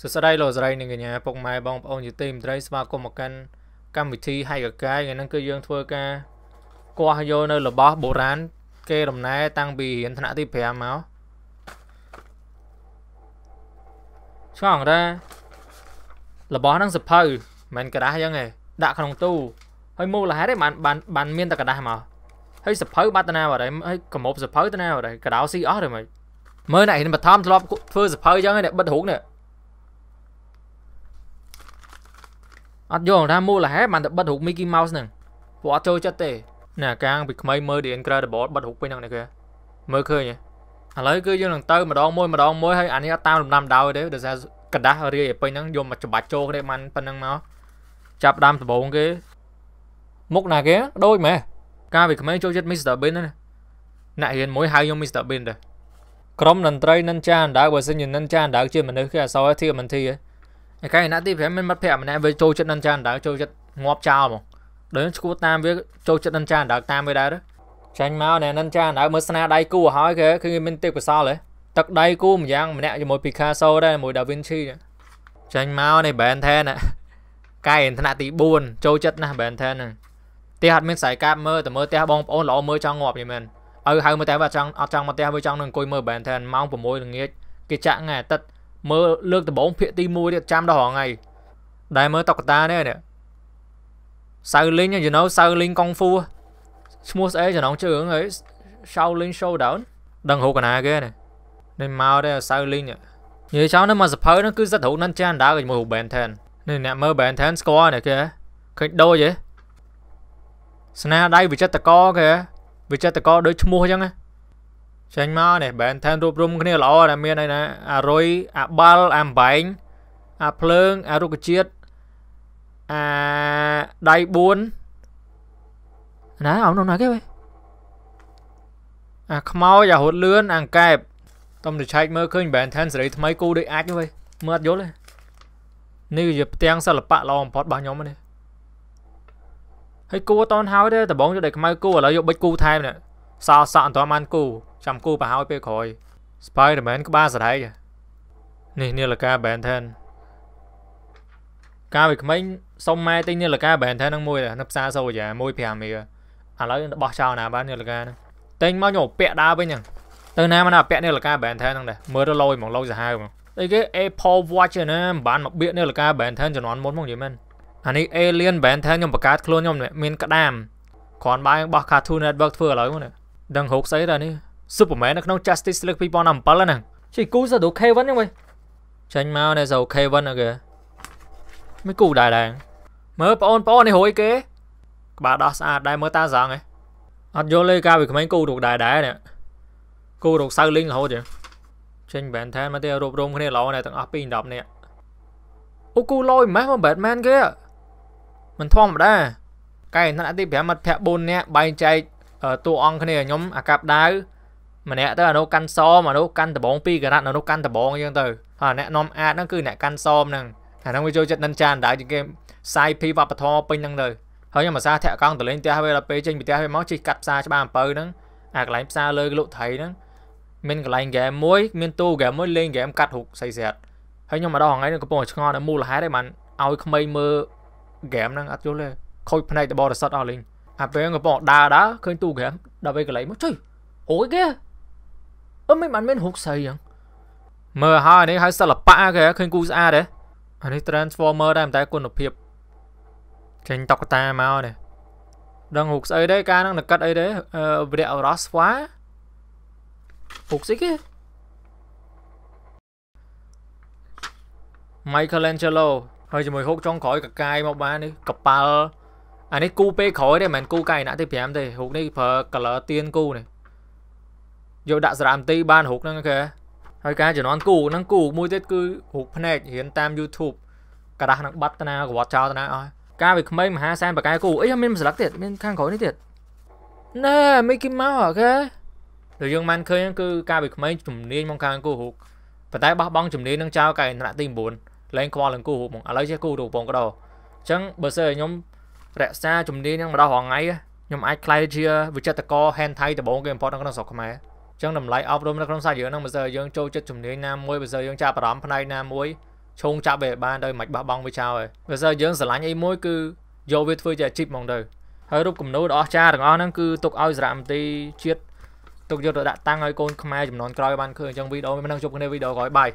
សួស្តីលោកស្រីនិងកញ្ញាពុកម៉ែបងប្អូនជាទីមេត្រីស្វាគមន៍មកកាន់កម្មវិធីហៃកកាយថ្ងៃនេះគឺយើងធ្វើការគាស់យកនៅរបស់បុរាណគេដំណែតាំងពីរៀនថ្នាក់ទី5មកឆ្ងរ៉ារបស់ហ្នឹងសភៅមិនមែនกระดาษយ៉ាងឯងដាក់ក្នុងទូហើយមូលហេតុឯងបានបានបានមានតែกระดาษមកហើយសភៅបាត់តាណាបាត់ហើយហើយកម្រប់សភៅតាណាបាត់ហើយកដៅស៊ីអស់ឬមិនមើលណែរៀនបឋមធ្លាប់ធ្វើសភៅចឹងឯងបិទរូងនេះអត់យល់ថាមូលហេតុបានតែបិទរូប Mickey Mouse ហ្នឹងពួកអត់ចូលចិត្តទេណាកាងពីក្មៃមើល The Incredible បិទរូបពេញហ្នឹងនេះគេមើលឃើញហ៎ឥឡូវគឺយើងនឹងទៅម្ដងមួយម្ដងមួយហើយអានេះអត់តាមលំដាំដោយទេដោយសារกระดาษរាយពេញហ្នឹងយកមកច្បាច់ចូលគ្នាបានប៉ុណ្្នឹងមកចាប់ដើមដំបូងគេមុខណាគេដូចម៉េះកាលពីក្មេងចូលចិត្ត Mr Bean ណាអ្នករៀនមួយហៅខ្ញុំ Mr Bean ដែរក្រុមតន្ត្រីនិនចាអណ្ដើបើសិនជានិនចាអណ្ដើជាមនុស្សគេអសរធាមិនធីហ៎ឯកាយណាទី5មានមិត្តភ័ក្ដិម្នាក់វាចូលចិត្តនឹងចានដើរចូលចិត្តងាប់ចោលមកដល់ឈួតតាមវាចូលចិត្តនឹងចានដើរតាមវាដែរចាញ់មកអ្នកនឹងចានដើរមើលស្នាដៃគូឲ្យគេគឺមានទេពកោសលហ៎ទឹកដៃគូម្យ៉ាងម្នាក់ជាមួយ Picasso ដែរជាមួយ Da Vinci ចាញ់មកនៃ Bentham កាយឋានៈទី4ចូលចិត្តណាស់ Bentham ហ្នឹងផ្ទះអត់មានខ្សែកាបមើលតែមើលផ្ទះបងប្អូនល្អមើលចង់ងាប់យីមែនឲ្យហៅមើលតែអត់ចង់អត់ចង់មកផ្ទះមើលចង់នឹងអង្គុយមើល Bentham ម៉ោង6ល្ងាចគេចាក់ថ្ងៃអាទិត្យមើលលើកដំបងភាកទី1ទៀតចាំដល់រងថ្ងៃដែលមើលតុកតានេះនេះសៅលីង you know សៅលីងកុងហ្វូឈ្មោះស្អីចំណងជើងអី Shaolin Showdown ដឹងហូកណាគេនេះនេះមកទេសៅលីងនិយាយចោលនៅមកសភៅនោះគឺសិតរូនឹងចានដើរជាមួយរូ Ben 10នេះអ្នកមើល Ben 10ស្គាល់នេះគេឃើញដូចហ៎ស្នាដៃវិចិត្រករគេវិចិត្រករដូចឈ្មោះអញ្ចឹងណាចេញមកនេះបែនថែមរួបរមគ្នាល្អតែមានអីណាអារុយអាបាល់អាបែងអាភ្លើងអារុក្ខជាតិអាដៃ4ណាអោនណាគេវ៉េអាខ្មោចអាហត់លឿនអាកែបតំទៅឆែកមើលឃើញបែនថែនសេរីថ្មីគូដូចអាចវ៉េមើលអត់យល់ទេនេះជាផ្ទាំងសិល្បៈល្អបំផុតរបស់ខ្ញុំនេះហើយគូអត់តនហើយទេដបងយកដៃខ្មៅគូឥឡូវយកបិចគូថែមនេះសល់សក់អត់ទាន់បានគូចាំគូប្រហើយពេលក្រោយ Spider-Man ក្បាលស្រែកនេះនាឡិកា Benton កាលពីក្មេងសុំម៉ែទិញនាឡិកា Benton ហ្នឹងមួយនៅផ្សារសូយ៉ា1.5មីឥឡូវបោះចោលណាបាននាឡិកាហ្នឹងទិញមកខ្ញុំពាក់ដើរវិញហ្នឹងទៅណាមកណាពាក់នាឡិកា Benton ហ្នឹងដែរមើលទៅលយហ្មងលយសាហាវហ្មងអីគេ Apple Watch ណាមិនបានមកបៀកនាឡិកា Benton ជំនាន់មុនហ្មងនិយាយមែនអានេះ Alien Benton ខ្ញុំបង្កើតខ្លួនខ្ញុំមានក្តាមគ្រាន់បើបោះ Cartoon Network ធ្វើឥឡូវហ្នឹងដឹងរោគស្អីដែរនេះ Superman នៅក្នុង Justice League 2007ហ្នឹងជិះគូសាដូ Kevin ហ្នឹងមើលចេញមកនៅសាដូ Kevin ហ្នឹងគេមិនគូដែរដែរមើលបងប្អូននេះរួយគេក្បាលដោះស្អាតដែរមើលតាស្រងឯងអត់យល់ទេកាលពីក្មេងគូរោគដែរដែរនេះគូរោគសៅលេងរហូតចឹងចេញ Batman មកទេរួបរวมគ្នាឡោដែរទាំងអស់2 10នាក់អូគូឡយម៉េះមក Batman គេមិនធម្មតាកែណាត់ទី5មិត្តភ័ក្ដិ4នាក់បែងចែកតួអង្គគ្នាខ្ញុំអាកាប់ដាវម្នាក់ទៅអានោះកាន់សមអានោះកាន់ដបង2ការ៉ាត់អានោះកាន់ដបងអញ្ចឹងទៅហើយអ្នកនាំអាតហ្នឹងគឺអ្នកកាន់សមហ្នឹងអាហ្នឹងវាចូលចិត្តនិនចាដៅជាងគេផ្សាយពីវប្បធម៌ពេញហ្នឹងទៅហើយខ្ញុំអាសាធាក់កង់ទៅលេងផ្ទះវាដល់ពេលចេញពីផ្ទះវាមកជិះកាត់ផ្សារច្បារអំពៅហ្នឹងអាកន្លែងផ្សារលើលក់ថៃហ្នឹងមានកន្លែងហ្គេមមួយមានទូហ្គេមមួយលេងហ្គេមកាត់រុកស្អីស្រាត់ហើយខ្ញុំមកដល់ថ្ងៃនេះកំពុងឆ្ងល់ដល់មូលហេតុឯងបានឲ្យក្មេងមើលហ្គេមហ្នឹងអត់យល់ទេខូចភ្នែកតបរិសុទ្ធអស់លេងអាពេលកំពុងដើរដើរឃើញទូក្រាមដល់ពេលកន្លែងមកជួយអូយគេអឺមិនបានមានហុកស្អីចឹងមើលហើយនេះហៅសិល្បៈគេឃើញគូស្អាតទេអានេះ transformer ដែរតែគុណភាពចេញតុកតាមកនេះដឹងហុកស្អីដែរការហ្នឹងនកិតអីដែរវិរៈអរ៉ាស្វាហុកស្អីគេ Michelangelo ហើយជាមួយហុកចុងក្រោយកកាយមកបាននេះកប៉ាល់អានេះគូពេលក្រោយទេមិនមែនគូកាយណៈទី5ទេរូបនេះប្រើ color ទៀនគូនេះយកដាក់សារ៉ាមទីបានរូបហ្នឹងគេហើយការជំនាន់គូហ្នឹងគូមួយទៀតគឺរូបភ្នែករៀនតាម YouTube ក្រាស់នឹងបាត់តាកវត្តចោលតាអស់ការវាក្មេងមហាសែនបកែគូអីមានស្លឹកទៀតមានខាងក្រោយនេះទៀតណែ Mickey Mouse អូខេដែលយើងបានឃើញគឺការវាក្មេងជំនាញមកខាងគូរូបប៉ុន្តែបោះបង់ជំនាញនឹងចោលកាយណៈទី9លែងខ្វល់នឹងគូរូបមកឥឡូវចេះគូរូបបងកដោអញ្ចឹងបើសិនឲ្យខ្ញុំរក្សាជំនាញនឹងម្ដងរាល់ថ្ងៃខ្ញុំអាចក្លាយជាវិចិត្រករ hand thai ដំបូងគេបំផុតនៅក្នុងស្រុកខ្មែរអញ្ចឹងតម្លៃអប់រំនៅក្នុងសាយើងនឹងមិនសិនយើងចូលចិត្តជំនាញណាមួយបើសិនយើងចាប់អារម្មណ៍ផ្នែកណាមួយឆោងចាប់វាបានដោយមិនបះបង់វាចោលហើយបើសិនយើងស្រឡាញ់អីមួយគឺយកវាធ្វើជាអាជីពហ្មងទៅហើយរូបគំនូដ៏អស្ចារ្យទាំងអស់ហ្នឹងគឺទុកឲ្យសារមន្ទីរជាតិទុកយកទៅដាក់តាំងឲ្យកូនខ្មែរចំនួនក្រោយបានឃើញអញ្ចឹងវីដេអូមិននឹងជប់គ្នាវីដេអូក្រោយបាយ